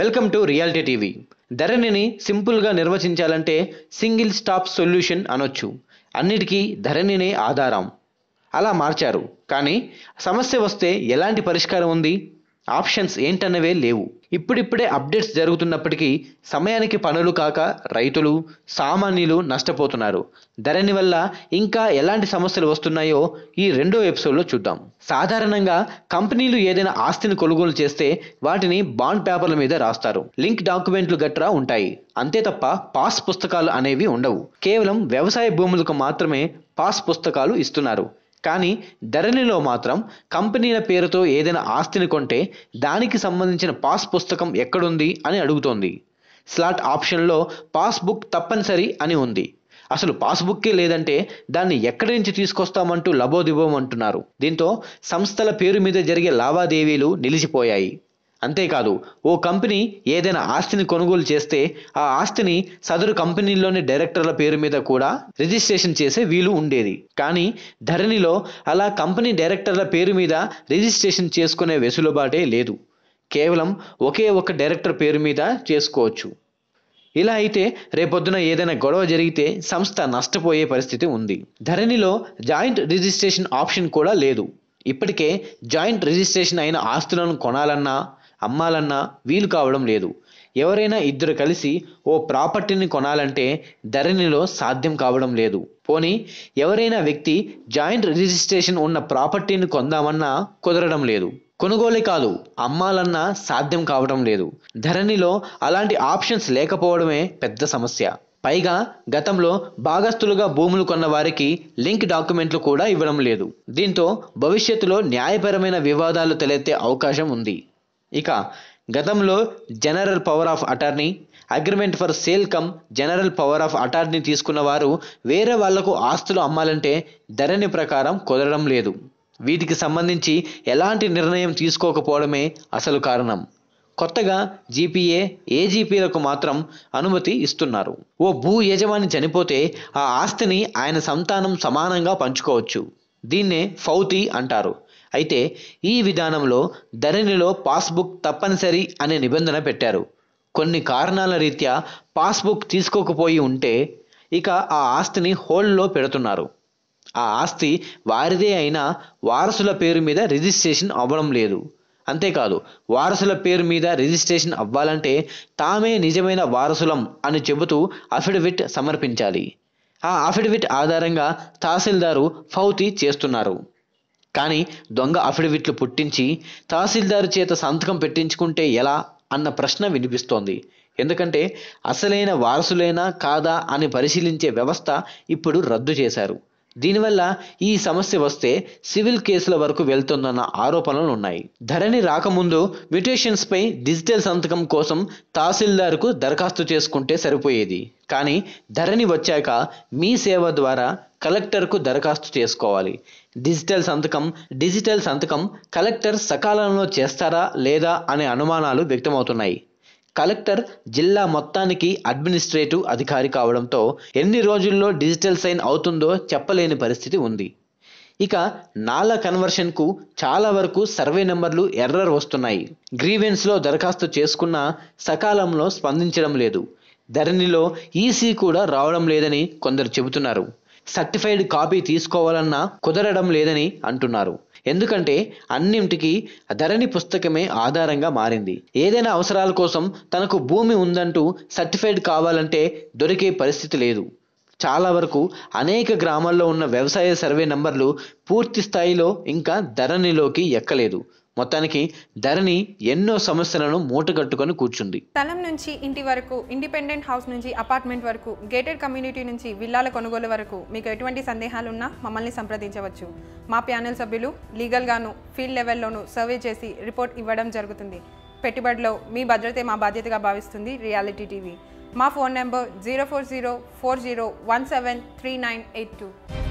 welcome to reality TV ధరణిని సింపుల్గా నిర్వచించాలంటే single stop solution అనొచ్చు అన్నిటికీ ధరణినే ఆధారం అలా మార్చారు కానీ సమస్య వస్తే ఎలాంటి పరిష్కారం ఉంది ఆప్షన్స్ ఏంటన్నవే లేవు ఇప్పుడిప్పుడే అప్డేట్స్ జరుగుతున్నప్పటికీ సమయానికి పనులు కాక రైతులు సామాన్యులు నష్టపోతున్నారు ధరని వల్ల ఇంకా ఎలాంటి సమస్యలు వస్తున్నాయో ఈ రెండో ఎపిసోడ్లో చూద్దాం సాధారణంగా కంపెనీలు ఏదైనా ఆస్తిని కొనుగోలు చేస్తే వాటిని బాండ్ పేపర్ల మీద రాస్తారు లింక్ డాక్యుమెంట్లు గట్రా ఉంటాయి అంతే తప్ప పాస్ పుస్తకాలు అనేవి ఉండవు కేవలం వ్యవసాయ భూములకు మాత్రమే పాస్ పుస్తకాలు ఇస్తున్నారు కానీ ధరణిలో మాత్రం కంపెనీల పేరుతో ఏదైనా ఆస్తిని కొంటే దానికి సంబంధించిన పాస్ పుస్తకం ఎక్కడుంది అని అడుగుతోంది స్లాట్ ఆప్షన్లో పాస్బుక్ తప్పనిసరి అని ఉంది అసలు పాస్బుక్కే లేదంటే దాన్ని ఎక్కడి నుంచి తీసుకొస్తామంటూ లబోదిబోమంటున్నారు దీంతో సంస్థల పేరు మీద జరిగే లావాదేవీలు నిలిచిపోయాయి అంతేకాదు ఓ కంపెనీ ఏదైనా ఆస్తిని కొనుగోలు చేస్తే ఆ ఆస్తిని సదరు కంపెనీలోని డైరెక్టర్ల పేరు మీద కూడా రిజిస్ట్రేషన్ చేసే వీలు ఉండేది కానీ ధరణిలో అలా కంపెనీ డైరెక్టర్ల పేరు మీద రిజిస్ట్రేషన్ చేసుకునే వెసులుబాటే లేదు కేవలం ఒకే ఒక డైరెక్టర్ పేరు మీద చేసుకోవచ్చు ఇలా అయితే రేపొద్దున ఏదైనా గొడవ జరిగితే సంస్థ నష్టపోయే పరిస్థితి ఉంది ధరణిలో జాయింట్ రిజిస్ట్రేషన్ ఆప్షన్ కూడా లేదు ఇప్పటికే జాయింట్ రిజిస్ట్రేషన్ అయిన ఆస్తులను కొనాలన్నా అమ్మాలన్నా వీలు కావడం లేదు ఎవరైనా ఇద్దరు కలిసి ఓ ప్రాపర్టీని కొనాలంటే ధరణిలో సాధ్యం కావడం లేదు పోనీ ఎవరైనా వ్యక్తి జాయింట్ రిజిస్ట్రేషన్ ఉన్న ప్రాపర్టీని కొందామన్నా కుదరడం లేదు కొనుగోలే కాదు అమ్మాలన్నా సాధ్యం కావడం లేదు ధరణిలో అలాంటి ఆప్షన్స్ లేకపోవడమే పెద్ద సమస్య పైగా గతంలో భాగస్తులుగా భూములు కొన్న వారికి లింక్ డాక్యుమెంట్లు కూడా ఇవ్వడం లేదు దీంతో భవిష్యత్తులో న్యాయపరమైన వివాదాలు తలెత్తే అవకాశం ఉంది ఇక గతంలో general power of attorney agreement for sale cum general power of attorney తీసుకున్న వారు వేరే వాళ్లకు ఆస్తులు అమ్మాలంటే ధరణి ప్రకారం కుదరడం లేదు వీటికి సంబంధించి ఎలాంటి నిర్ణయం తీసుకోకపోవడమే అసలు కారణం కొత్తగా జీపీఏ ఏజీపీలకు మాత్రం అనుమతి ఇస్తున్నారు ఓ భూ యజమాని చనిపోతే ఆ ఆస్తిని ఆయన సంతానం సమానంగా పంచుకోవచ్చు దీన్నే ఫౌతి అంటారు అయితే ఈ విధానంలో ధరణిలో పాస్బుక్ తప్పనిసరి అనే నిబంధన పెట్టారు కొన్ని కారణాల రీత్యా పాస్బుక్ తీసుకోకపోయి ఉంటే ఇక ఆ ఆస్తిని హోల్డ్లో పెడుతున్నారు ఆ ఆస్తి వారిదే అయినా వారసుల పేరు మీద రిజిస్ట్రేషన్ అవ్వడం లేదు అంతేకాదు వారసుల పేరు మీద రిజిస్ట్రేషన్ అవ్వాలంటే తామే నిజమైన వారసులం అని చెబుతూ అఫిడవిట్ సమర్పించాలి ఆ అఫిడవిట్ ఆధారంగా తహసీల్దారు ఫౌతి చేస్తున్నారు కానీ దొంగ అఫిడవిట్లు పుట్టించి తహసీల్దారు చేత సంతకం పెట్టించుకుంటే ఎలా అన్న ప్రశ్న వినిపిస్తోంది ఎందుకంటే అసలైన వారసులేనా కాదా అని పరిశీలించే వ్యవస్థ ఇప్పుడు రద్దు చేశారు దీనివల్ల ఈ సమస్య వస్తే సివిల్ కేసుల వరకు వెళ్తుందన్న ఆరోపణలు ఉన్నాయి ధరణి రాకముందు మ్యూటేషన్స్పై డిజిటల్ సంతకం కోసం తహసీల్దార్కు దరఖాస్తు చేసుకుంటే సరిపోయేది కానీ ధరణి వచ్చాక మీ సేవ ద్వారా కలెక్టర్కు దరఖాస్తు చేసుకోవాలి డిజిటల్ సంతకం డిజిటల్ సంతకం కలెక్టర్ సకాలంలో చేస్తారా లేదా అనే అనుమానాలు వ్యక్తమవుతున్నాయి కలెక్టర్ జిల్లా మొత్తానికి అడ్మినిస్ట్రేటివ్ అధికారి కావడంతో ఎన్ని రోజుల్లో డిజిటల్ సైన్ అవుతుందో చెప్పలేని పరిస్థితి ఉంది ఇక నాల కన్వర్షన్కు చాలా వరకు సర్వే నెంబర్లు ఎర్రర్ వస్తున్నాయి గ్రీవెన్స్లో దరఖాస్తు చేసుకున్న సకాలంలో స్పందించడం లేదు ధరణిలో ఈసీ కూడా రావడం లేదని కొందరు చెబుతున్నారు సర్టిఫైడ్ కాపీ తీసుకోవాలన్నా కుదరడం లేదని అంటున్నారు ఎందుకంటే అన్నింటికి ధరణి పుస్తకమే ఆధారంగా మారింది ఏదైనా అవసరాల కోసం తనకు భూమి ఉందంటూ సర్టిఫైడ్ కావాలంటే దొరికే పరిస్థితి లేదు చాలా వరకు అనేక గ్రామాల్లో ఉన్న వ్యవసాయ సర్వే నంబర్లు పూర్తి స్థాయిలో ఇంకా ధరణిలోకి ఎక్కలేదు మొత్తానికి ధరణి ఎన్నో సమస్యలను మూటగట్టుకొని కూర్చుంది స్థలం నుంచి ఇంటి వరకు ఇండిపెండెంట్ హౌస్ నుంచి అపార్ట్మెంట్ వరకు గేటెడ్ కమ్యూనిటీ నుంచి విల్లాల కొనుగోలు వరకు మీకు ఎటువంటి సందేహాలున్నా మమ్మల్ని సంప్రదించవచ్చు మా ప్యానెల్ సభ్యులు లీగల్గాను ఫీల్డ్ లెవెల్లోనూ సర్వే చేసి రిపోర్ట్ ఇవ్వడం జరుగుతుంది పెట్టుబడిలో మీ భద్రతే మా బాధ్యతగా భావిస్తుంది రియాలిటీ టీవీ మా phone number zero four zero four zero one seven three nine eight two